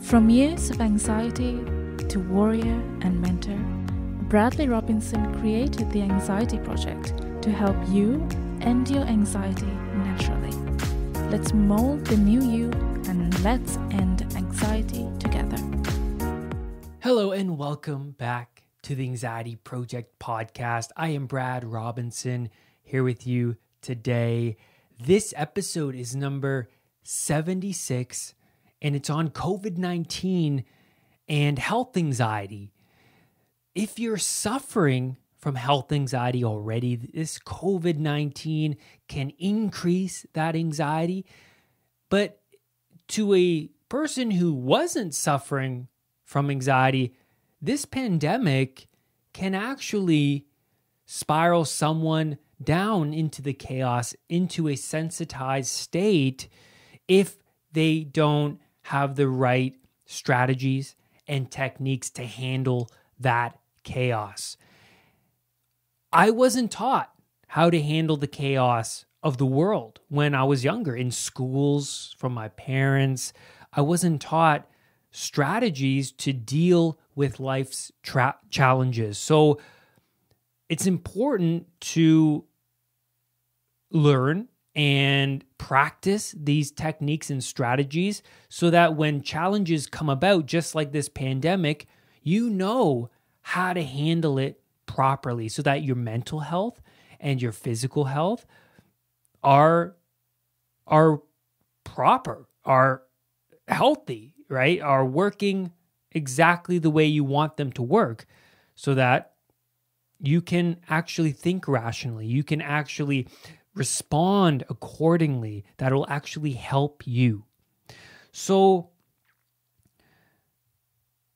From years of anxiety to warrior and mentor, Bradley Robinson created the Anxiety Project to help you end your anxiety naturally. Let's mold the new you and let's end anxiety together. Hello and welcome back to the Anxiety Project podcast. I am Brad Robinson here with you today. This episode is number 76 and it's on COVID 19 and health anxiety. If you're suffering from health anxiety already, this COVID 19 can increase that anxiety. But to a person who wasn't suffering from anxiety, this pandemic can actually spiral someone down into the chaos, into a sensitized state if they don't have the right strategies and techniques to handle that chaos. I wasn't taught how to handle the chaos of the world when I was younger in schools, from my parents. I wasn't taught strategies to deal with life's tra- challenges. So it's important to learn and practice these techniques and strategies so that when challenges come about, just like this pandemic, you know how to handle it properly so that your mental health and your physical health are are proper, are healthy, right? Are working exactly the way you want them to work so that you can actually think rationally. You can actually respond accordingly that will actually help you. So,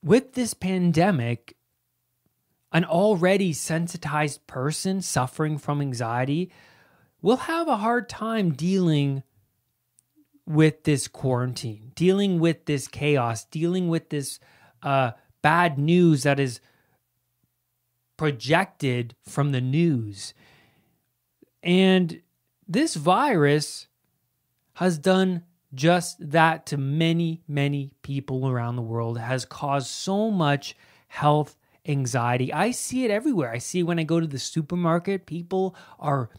with this pandemic, an already sensitized person suffering from anxiety will have a hard time dealing with this quarantine, dealing with this chaos, dealing with this uh, bad news that is projected from the news. And this virus has done just that to many, many people around the world, it has caused so much health anxiety. I see it everywhere. I see when I go to the supermarket, people are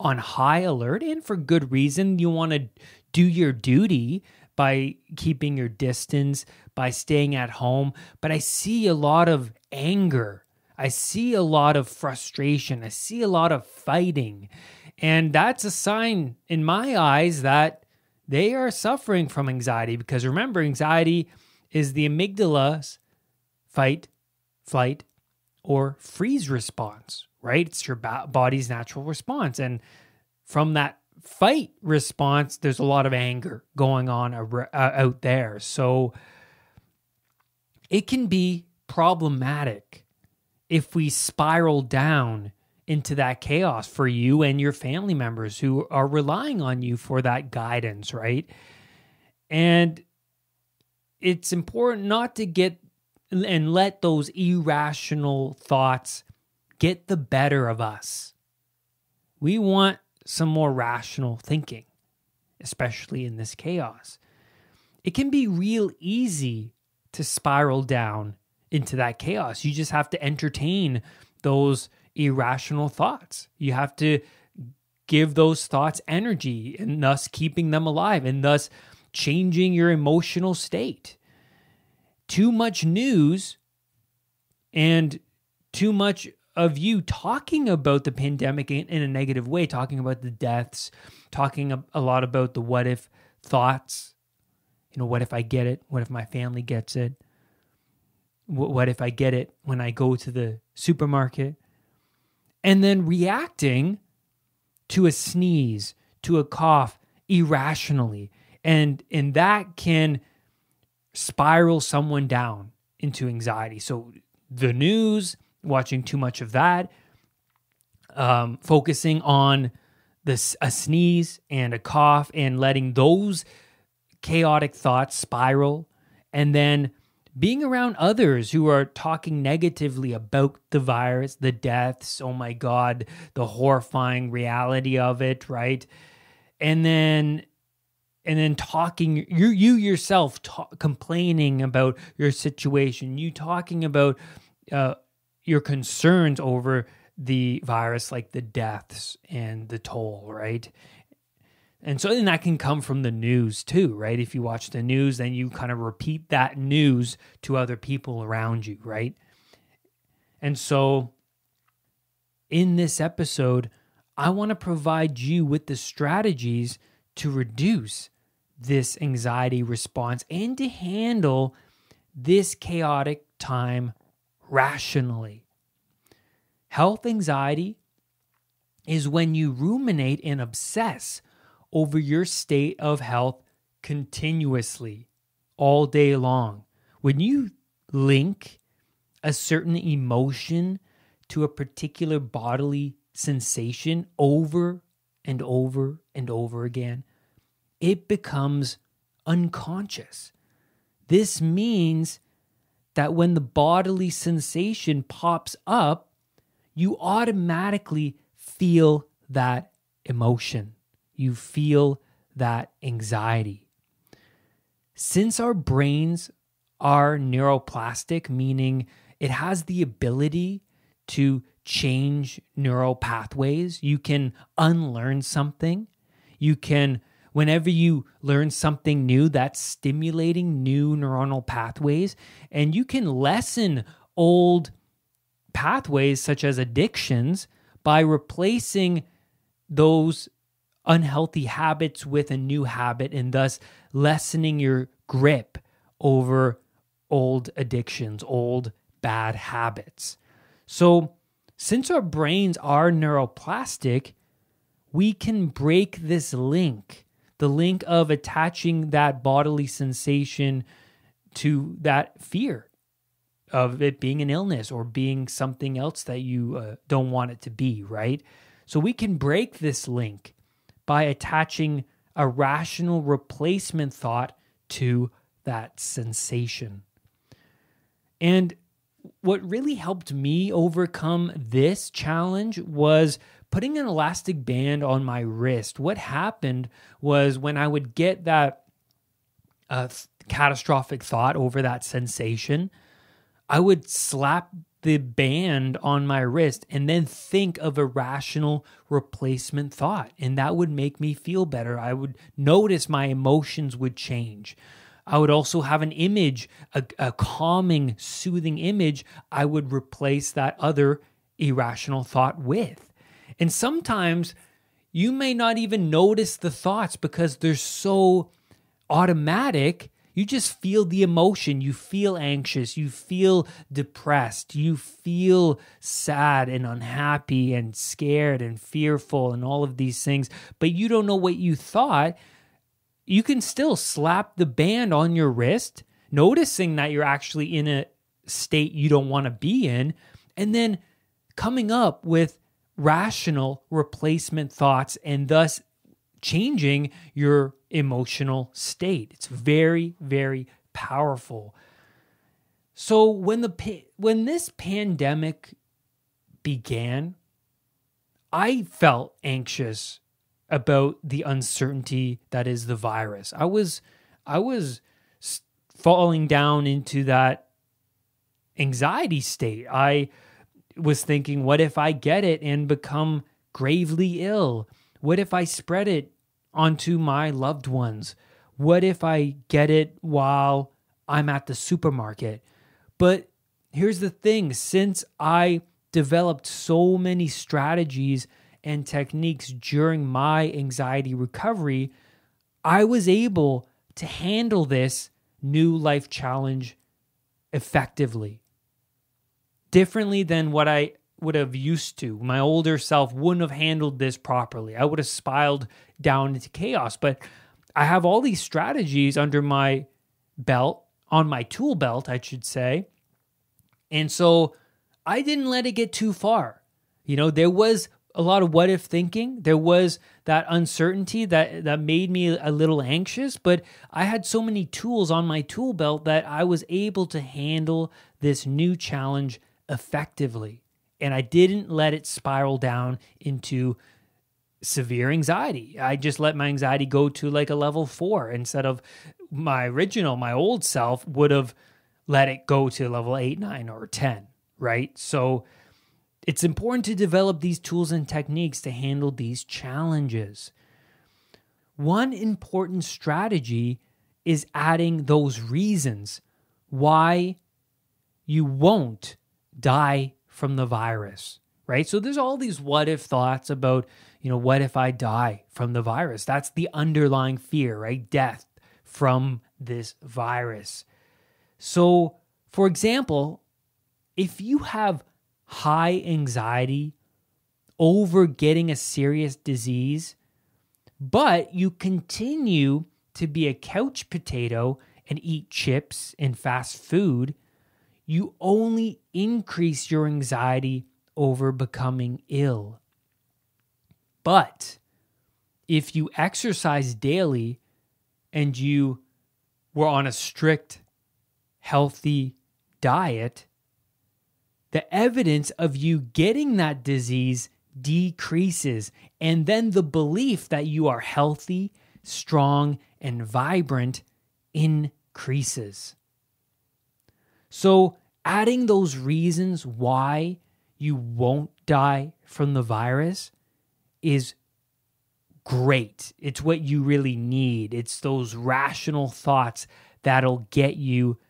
on high alert and for good reason. You want to do your duty by keeping your distance, by staying at home. But I see a lot of anger. I see a lot of frustration. I see a lot of fighting. And that's a sign in my eyes that they are suffering from anxiety because remember, anxiety is the amygdala's fight, flight, or freeze response, right? It's your body's natural response. And from that fight response, there's a lot of anger going on out there. So it can be problematic if we spiral down into that chaos for you and your family members who are relying on you for that guidance, right? And it's important not to get and let those irrational thoughts get the better of us. We want some more rational thinking, especially in this chaos. It can be real easy to spiral down into that chaos. You just have to entertain those irrational thoughts. You have to give those thoughts energy and thus keeping them alive and thus changing your emotional state. Too much news and too much of you talking about the pandemic in, a negative way, talking about the deaths, talking a lot about the what if thoughts. You know, what if I get it? What if my family gets it? What if I get it when I go to the supermarket? and then reacting to a sneeze, to a cough irrationally. And, and that can spiral someone down into anxiety. So the news, watching too much of that, um, focusing on this a sneeze and a cough and letting those chaotic thoughts spiral and then being around others who are talking negatively about the virus, the deaths, oh my God, the horrifying reality of it, right? And then and then talking you you yourself complaining about your situation you talking about uh, your concerns over the virus like the deaths and the toll right and so and that can come from the news too, right? If you watch the news, then you kind of repeat that news to other people around you, right? And so in this episode, I want to provide you with the strategies to reduce this anxiety response and to handle this chaotic time rationally. Health anxiety is when you ruminate and obsess over your state of health continuously all day long. When you link a certain emotion to a particular bodily sensation over and over and over again, it becomes unconscious. This means that when the bodily sensation pops up, you automatically feel that emotion you feel that anxiety. Since our brains are neuroplastic, meaning it has the ability to change neural pathways, you can unlearn something. You can, whenever you learn something new, that's stimulating new neuronal pathways, and you can lessen old pathways such as addictions by replacing those unhealthy habits with a new habit and thus lessening your grip over old addictions, old bad habits. So, since our brains are neuroplastic, we can break this link the link of attaching that bodily sensation to that fear of it being an illness or being something else that you uh, don't want it to be, right? So we can break this link by attaching a rational replacement thought to that sensation. And what really helped me overcome this challenge was putting an elastic band on my wrist. What happened was when I would get that uh, catastrophic thought over that sensation, I would slap the band on my wrist and then think of a rational replacement thought. And that would make me feel better. I would notice my emotions would change. I would also have an image, a, a calming, soothing image, I would replace that other irrational thought with. And sometimes you may not even notice the thoughts because they're so automatic you just feel the emotion. You feel anxious. You feel depressed. You feel sad and unhappy and scared and fearful and all of these things, but you don't know what you thought. You can still slap the band on your wrist, noticing that you're actually in a state you don't want to be in, and then coming up with rational replacement thoughts and thus changing your emotional state. It's very, very powerful. So when the when this pandemic began, I felt anxious about the uncertainty that is the virus. I was I was falling down into that anxiety state. I was thinking, what if I get it and become gravely ill? What if I spread it onto my loved ones? What if I get it while I'm at the supermarket? But here's the thing since I developed so many strategies and techniques during my anxiety recovery, I was able to handle this new life challenge effectively, differently than what I would have used to. My older self wouldn't have handled this properly. I would have spiraled down into chaos. But I have all these strategies under my belt, on my tool belt, I should say. And so I didn't let it get too far. You know, there was a lot of what if thinking. There was that uncertainty that that made me a little anxious, but I had so many tools on my tool belt that I was able to handle this new challenge effectively and I didn't let it spiral down into severe anxiety. I just let my anxiety go to like a level 4 instead of my original my old self would have let it go to level 8, 9 or 10, right? So it's important to develop these tools and techniques to handle these challenges. One important strategy is adding those reasons why you won't die from the virus, right? So there's all these what if thoughts about, you know, what if I die from the virus? That's the underlying fear, right? Death from this virus. So, for example, if you have high anxiety over getting a serious disease, but you continue to be a couch potato and eat chips and fast food, you only increase your anxiety over becoming ill. But if you exercise daily and you were on a strict, healthy diet, the evidence of you getting that disease decreases. And then the belief that you are healthy, strong, and vibrant increases. So, adding those reasons why you won't die from the virus is great. It's what you really need. It's those rational thoughts that'll get you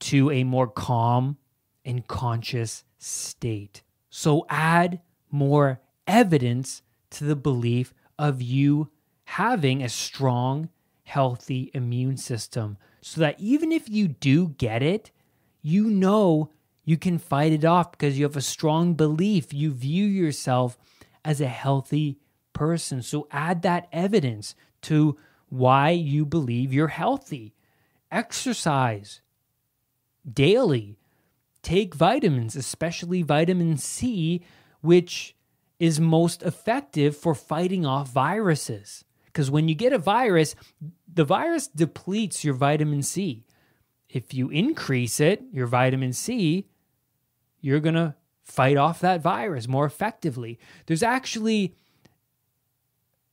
to a more calm and conscious state. So add more evidence to the belief of you having a strong, healthy immune system so that even if you do get it, you know you can fight it off because you have a strong belief. You view yourself as a healthy person. So add that evidence to why you believe you're healthy. Exercise daily. Take vitamins, especially vitamin C, which is most effective for fighting off viruses. Because when you get a virus, the virus depletes your vitamin C if you increase it, your vitamin C, you're going to fight off that virus more effectively. There's actually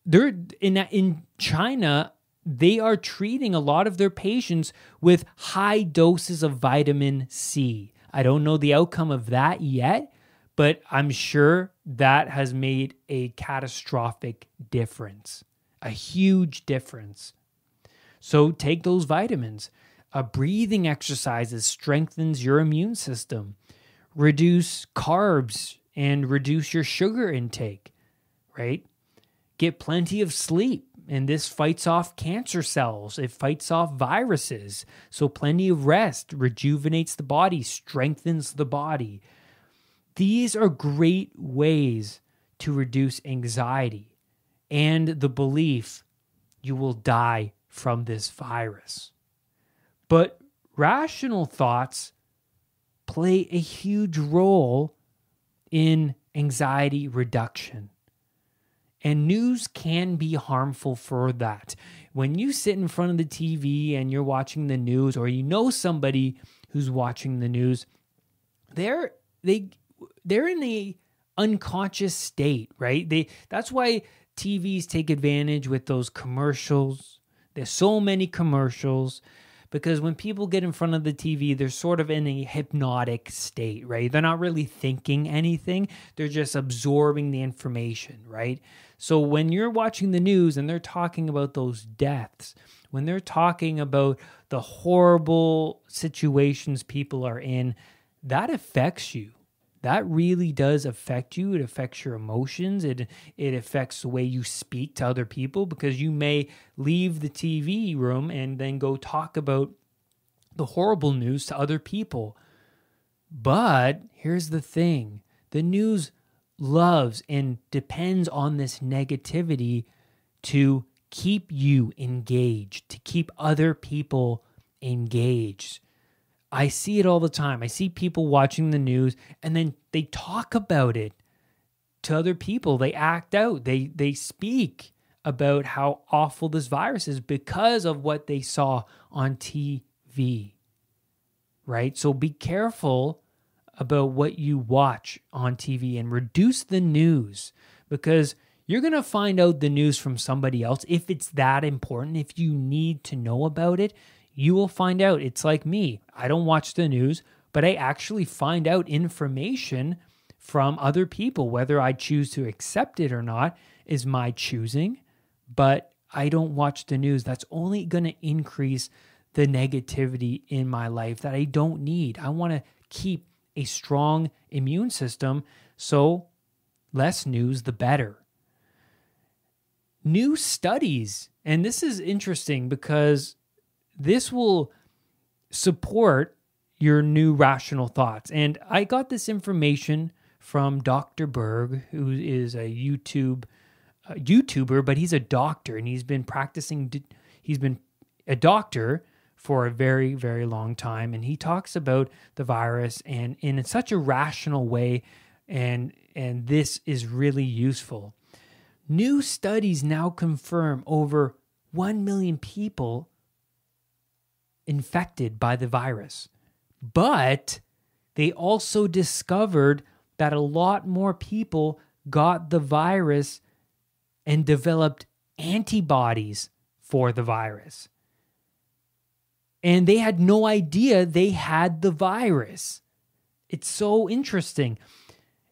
there in in China, they are treating a lot of their patients with high doses of vitamin C. I don't know the outcome of that yet, but I'm sure that has made a catastrophic difference, a huge difference. So take those vitamins. A breathing exercises strengthens your immune system reduce carbs and reduce your sugar intake right get plenty of sleep and this fights off cancer cells it fights off viruses so plenty of rest rejuvenates the body strengthens the body these are great ways to reduce anxiety and the belief you will die from this virus but rational thoughts play a huge role in anxiety reduction. And news can be harmful for that. When you sit in front of the TV and you're watching the news, or you know somebody who's watching the news, they're they they're in the unconscious state, right? They that's why TVs take advantage with those commercials. There's so many commercials because when people get in front of the TV, they're sort of in a hypnotic state, right? They're not really thinking anything, they're just absorbing the information, right? So when you're watching the news and they're talking about those deaths, when they're talking about the horrible situations people are in, that affects you that really does affect you. It affects your emotions. It it affects the way you speak to other people because you may leave the TV room and then go talk about the horrible news to other people. But here's the thing. The news loves and depends on this negativity to keep you engaged, to keep other people engaged. I see it all the time. I see people watching the news and then they talk about it to other people. They act out. They they speak about how awful this virus is because of what they saw on TV. Right? So be careful about what you watch on TV and reduce the news because you're going to find out the news from somebody else if it's that important, if you need to know about it you will find out. It's like me. I don't watch the news, but I actually find out information from other people. Whether I choose to accept it or not is my choosing, but I don't watch the news. That's only going to increase the negativity in my life that I don't need. I want to keep a strong immune system. So, less news, the better. New studies, and this is interesting because this will support your new rational thoughts. And I got this information from Dr. Berg, who is a YouTube a uh, YouTuber, but he's a doctor and he's been practicing he's been a doctor for a very very long time and he talks about the virus and in such a rational way and and this is really useful. New studies now confirm over 1 million people infected by the virus. But they also discovered that a lot more people got the virus and developed antibodies for the virus. And they had no idea they had the virus. It's so interesting.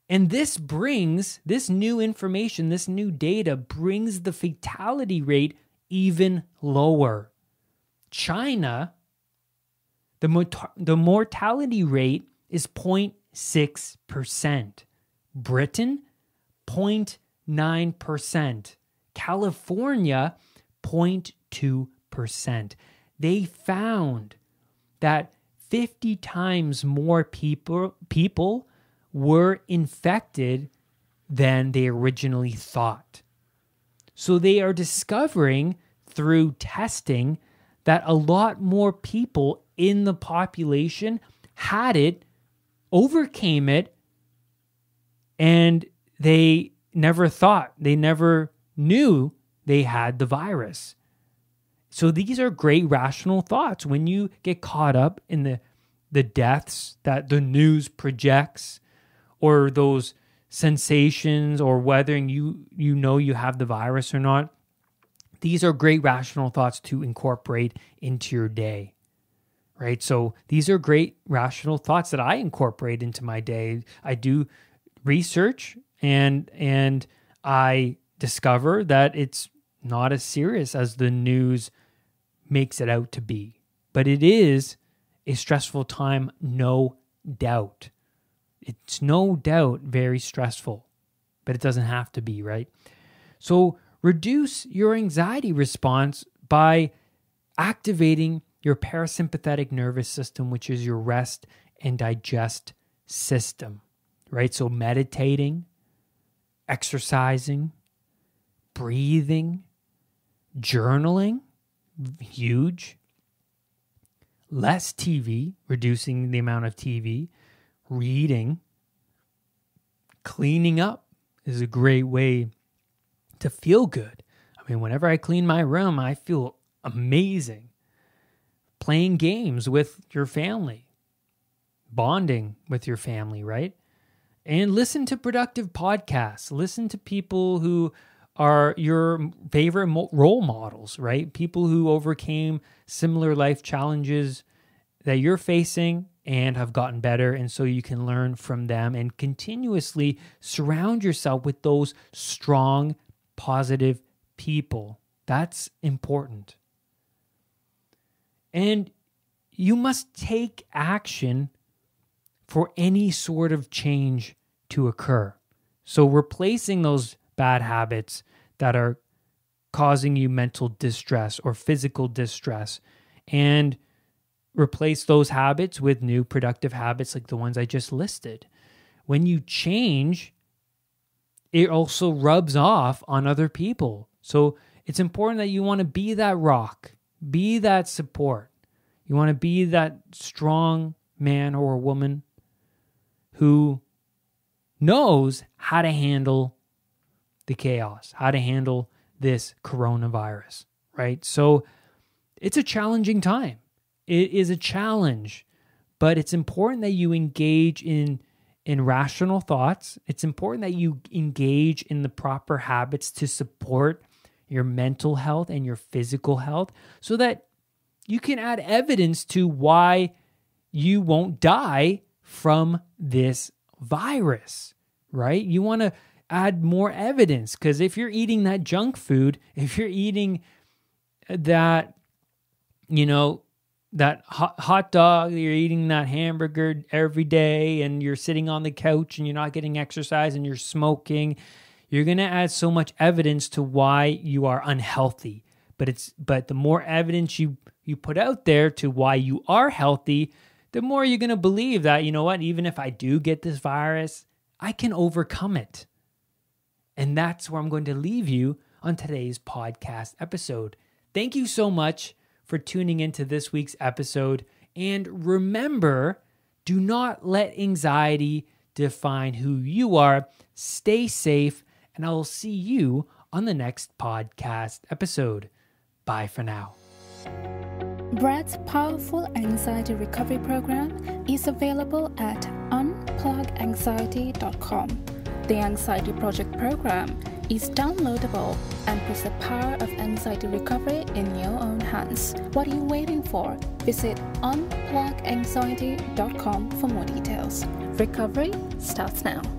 And this brings this new information, this new data brings the fatality rate even lower. China the, mot- the mortality rate is 0.6%. Britain, 0.9%. California, 0.2%. They found that 50 times more people, people were infected than they originally thought. So they are discovering through testing that a lot more people in the population had it, overcame it, and they never thought, they never knew they had the virus. So these are great rational thoughts. When you get caught up in the the deaths that the news projects or those sensations or whether you you know you have the virus or not, these are great rational thoughts to incorporate into your day right? So these are great rational thoughts that I incorporate into my day. I do research and and I discover that it's not as serious as the news makes it out to be. But it is a stressful time, no doubt. It's no doubt very stressful, but it doesn't have to be, right? So reduce your anxiety response by activating your parasympathetic nervous system, which is your rest and digest system, right? So, meditating, exercising, breathing, journaling, huge. Less TV, reducing the amount of TV, reading, cleaning up is a great way to feel good. I mean, whenever I clean my room, I feel amazing playing games with your family, bonding with your family, right? And listen to productive podcasts. Listen to people who are your favorite role models, right? People who overcame similar life challenges that you're facing and have gotten better. And so you can learn from them and continuously surround yourself with those strong, positive people. That's important. And you must take action for any sort of change to occur. So, replacing those bad habits that are causing you mental distress or physical distress and replace those habits with new productive habits like the ones I just listed. When you change, it also rubs off on other people. So, it's important that you want to be that rock be that support. You want to be that strong man or woman who knows how to handle the chaos, how to handle this coronavirus, right? So it's a challenging time. It is a challenge, but it's important that you engage in in rational thoughts. It's important that you engage in the proper habits to support your mental health and your physical health so that you can add evidence to why you won't die from this virus, right? You want to add more evidence because if you're eating that junk food, if you're eating that, you know, that hot, hot dog, you're eating that hamburger every day and you're sitting on the couch and you're not getting exercise and you're smoking you're going to add so much evidence to why you are unhealthy. But it's but the more evidence you you put out there to why you are healthy, the more you're going to believe that you know what, even if I do get this virus, I can overcome it. And that's where I'm going to leave you on today's podcast episode. Thank you so much for tuning into this week's episode. And remember, do not let anxiety define who you are. Stay safe, and I will see you on the next podcast episode. Bye for now. Brad's powerful anxiety recovery program is available at unpluganxiety.com. The Anxiety Project program is downloadable and puts the power of anxiety recovery in your own hands. What are you waiting for? Visit unpluganxiety.com for more details. Recovery starts now.